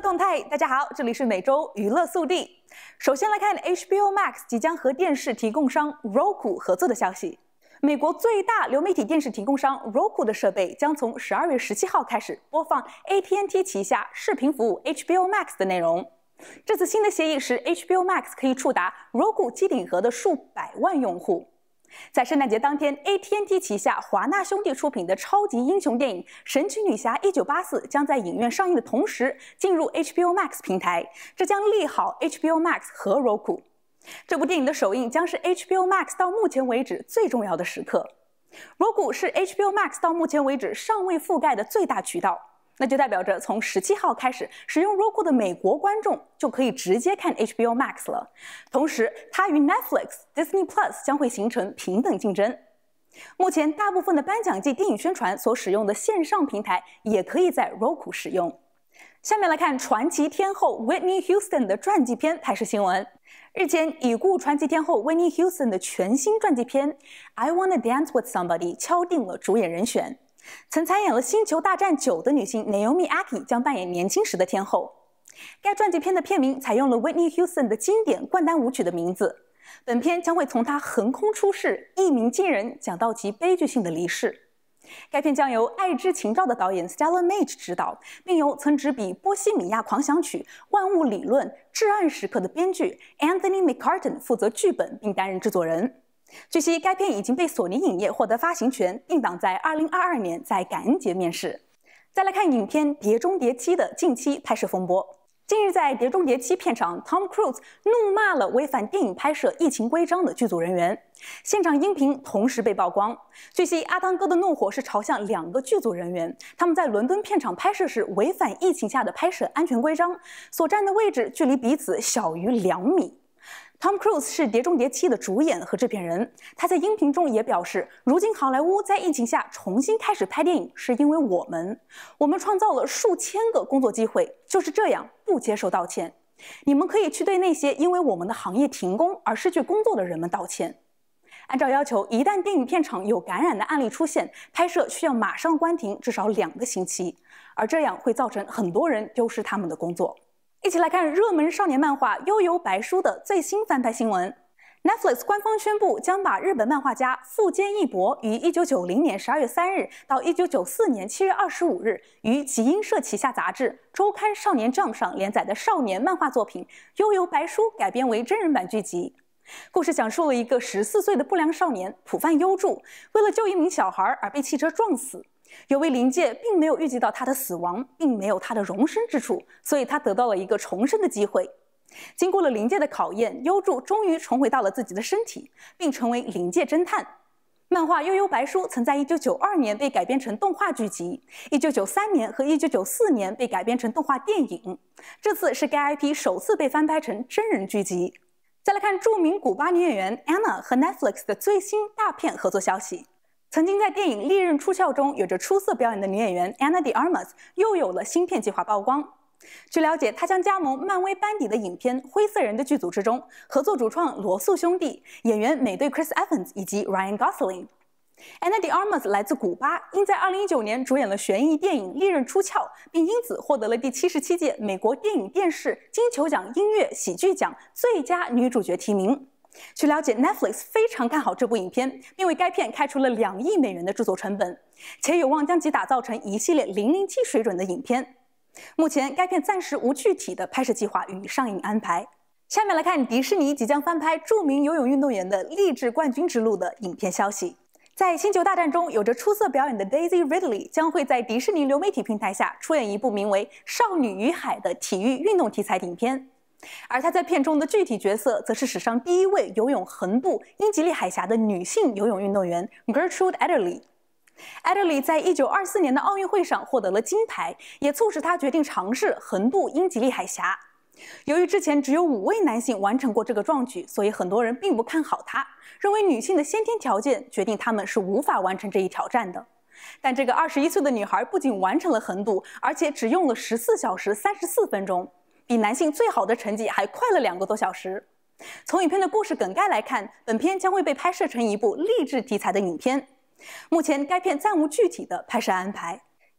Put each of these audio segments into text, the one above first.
动态，大家好，这里是每周娱乐速递。首先来看 HBO Max 即将和电视提供商 Roku 合作的消息。美国最大流媒体电视提供商 Roku 的设备将从十二月十七号开始播放 AT&T 旗下视频服务 HBO Max 的内容。这次新的协议使 HBO Max 可以触达 Roku 机顶盒的数百万用户。在圣诞节当天，AT&T 旗下华纳兄弟出品的超级英雄电影《神奇女侠1984》将在影院上映的同时进入 HBO Max 平台，这将利好 HBO Max 和 Roku。这部电影的首映将是 HBO Max 到目前为止最重要的时刻，Roku 是 HBO Max 到目前为止尚未覆盖的最大渠道。那就代表着，从十七号开始，使用 Roku 的美国观众就可以直接看 HBO Max 了。同时，它与 Netflix、Disney Plus 将会形成平等竞争。目前，大部分的颁奖季电影宣传所使用的线上平台也可以在 Roku 使用。下面来看传奇天后 Whitney Houston 的传记片拍摄新闻。日前，已故传奇天后 Whitney Houston 的全新传记片《I Wanna Dance with Somebody》敲定了主演人选。曾参演了《星球大战九》的女星 Naomi a k i 将扮演年轻时的天后。该传记片的片名采用了 Whitney Houston 的经典灌单舞曲的名字。本片将会从她横空出世、一鸣惊人讲到其悲剧性的离世。该片将由《爱之情照》的导演 s t e l l a m a g e 执导，并由曾执笔《波西米亚狂想曲》《万物理论》《至暗时刻》的编剧 Anthony McCarten 负责剧本并担任制作人。据悉，该片已经被索尼影业获得发行权，定档在2022年在感恩节面世。再来看影片《碟中谍7》的近期拍摄风波。近日，在《碟中谍7》片场，Tom Cruise 怒骂了违反电影拍摄疫情规章的剧组人员，现场音频同时被曝光。据悉，阿汤哥的怒火是朝向两个剧组人员，他们在伦敦片场拍摄时违反疫情下的拍摄安全规章，所站的位置距离彼此小于两米。Tom Cruise 是《碟中谍7》的主演和制片人，他在音频中也表示，如今好莱坞在疫情下重新开始拍电影，是因为我们，我们创造了数千个工作机会，就是这样，不接受道歉。你们可以去对那些因为我们的行业停工而失去工作的人们道歉。按照要求，一旦电影片场有感染的案例出现，拍摄需要马上关停至少两个星期，而这样会造成很多人丢失他们的工作。一起来看热门少年漫画《悠游白书》的最新翻拍新闻。Netflix 官方宣布，将把日本漫画家富坚义博于1990年12月3日到1994年7月25日于集英社旗下杂志《周刊少年 Jump》上连载的少年漫画作品《悠游白书》改编为真人版剧集。故事讲述了一个十四岁的不良少年浦饭悠助，为了救一名小孩而被汽车撞死。有位灵界并没有预计到他的死亡，并没有他的容身之处，所以他得到了一个重生的机会。经过了灵界的考验，优助终于重回到了自己的身体，并成为灵界侦探。漫画《悠悠白书》曾在1992年被改编成动画剧集，1993年和1994年被改编成动画电影。这次是该 IP 首次被翻拍成真人剧集。再来看著名古巴女演员 Anna 和 Netflix 的最新大片合作消息。曾经在电影《利刃出鞘》中有着出色表演的女演员 Anna Diarmas 又有了新片计划曝光。据了解，她将加盟漫威班底的影片《灰色人》的剧组之中，合作主创罗素兄弟、演员美队 Chris Evans 以及 Ryan Gosling。Anna Diarmas 来自古巴，因在2019年主演了悬疑电影《利刃出鞘》，并因此获得了第77届美国电影电视金球奖音乐喜剧奖最佳女主角提名。据了解，Netflix 非常看好这部影片，并为该片开出了两亿美元的制作成本，且有望将其打造成一系列《零零七》水准的影片。目前，该片暂时无具体的拍摄计划与上映安排。下面来看迪士尼即将翻拍著名游泳运动员的励志冠军之路的影片消息。在《星球大战》中有着出色表演的 Daisy Ridley 将会在迪士尼流媒体平台下出演一部名为《少女与海》的体育运动题材影片。而她在片中的具体角色，则是史上第一位游泳横渡英吉利海峡的女性游泳运动员 Gertrude Ederle。Ederle 在1924年的奥运会上获得了金牌，也促使她决定尝试横渡英吉利海峡。由于之前只有五位男性完成过这个壮举，所以很多人并不看好她，认为女性的先天条件决定他们是无法完成这一挑战的。但这个21岁的女孩不仅完成了横渡，而且只用了14小时34分钟。比男性最好的成绩还快了两个多小时。从影片的故事梗概来看，本片将会被拍摄成一部励志题材的影片。目前该片暂无具体的拍摄安排。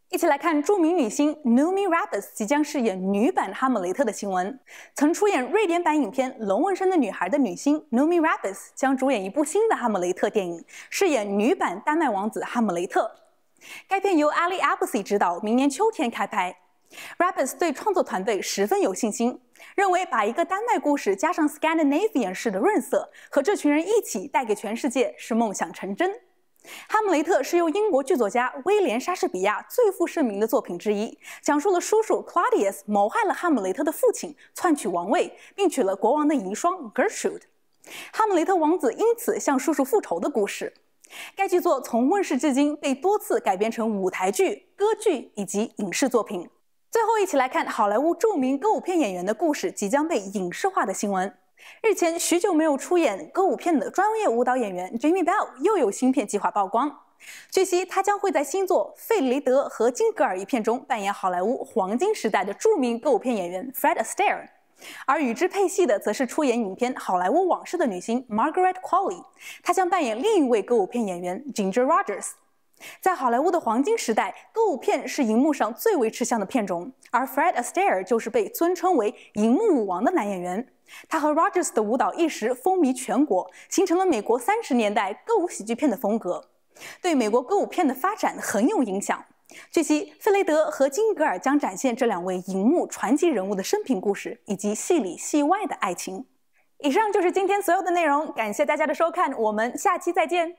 一起来看著名女星 Noomi r a p a c s 即将饰演女版哈姆雷特的新闻。曾出演瑞典版影片《龙纹身的女孩》的女星 Noomi r a p a c s 将主演一部新的哈姆雷特电影，饰演女版丹麦王子哈姆雷特。该片由 Ali Abbasi 指导，明年秋天开拍。Rabes 对创作团队十分有信心，认为把一个丹麦故事加上 Scandinavian 式的润色，和这群人一起带给全世界是梦想成真。《哈姆雷特》是由英国剧作家威廉·莎士比亚最负盛名的作品之一，讲述了叔叔 Claudius 谋害了哈姆雷特的父亲，篡取王位，并娶了国王的遗孀 Gertrude。哈姆雷特王子因此向叔叔复仇的故事。该剧作从问世至今被多次改编成舞台剧、歌剧以及影视作品。最后，一起来看好莱坞著名歌舞片演员的故事即将被影视化的新闻。日前，许久没有出演歌舞片的专业舞蹈演员 Jamie Bell 又有新片计划曝光。据悉，他将会在新作《费雷德和金格尔》一片中扮演好莱坞黄金时代的著名歌舞片演员 Fred Astaire，而与之配戏的则是出演影片《好莱坞往事》的女星 Margaret Qualley，她将扮演另一位歌舞片演员 Ginger Rogers。在好莱坞的黄金时代，歌舞片是荧幕上最为吃香的片种，而 Fred Astaire 就是被尊称为“银幕舞王”的男演员。他和 r o g e r s 的舞蹈一时风靡全国，形成了美国三十年代歌舞喜剧片的风格，对美国歌舞片的发展很有影响。据悉，费雷德和金格尔将展现这两位荧幕传奇人物的生平故事以及戏里戏外的爱情。以上就是今天所有的内容，感谢大家的收看，我们下期再见。